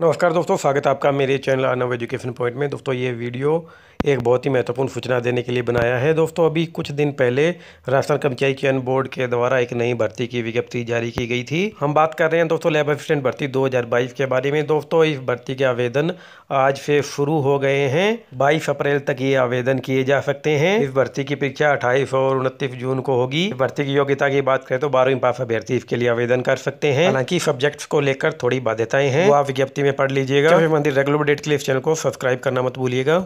नमस्कार दोस्तों स्वागत है आपका मेरे चैनल अनव एजुकेशन पॉइंट में दोस्तों ये वीडियो एक बहुत ही महत्वपूर्ण सूचना देने के लिए बनाया है दोस्तों अभी कुछ दिन पहले राजस्थान कर्मचारी चयन बोर्ड के द्वारा एक नई भर्ती की विज्ञप्ति जारी की गई थी हम बात कर रहे हैं दोस्तों लेबर असिस्टेंट भर्ती 2022 के बारे में दोस्तों इस भर्ती के आवेदन आज से शुरू हो गए हैं बाईस अप्रैल तक ये आवेदन किए जा सकते हैं इस भर्ती की परीक्षा अट्ठाईस और उनतीस जून को होगी भर्ती की योग्यता की बात करें तो बारहवीं पास अभ्यर्थी इसके लिए आवेदन कर सकते हैं हालांकि सब्जेक्ट को लेकर थोड़ी बाध्यताएं हैं वो आप विज्ञप्ति में पढ़ लीजिएगा मंदिर रेगुलर अपडेट के लिए इस चैनल को सब्सक्राइब करना मत भूलिएगा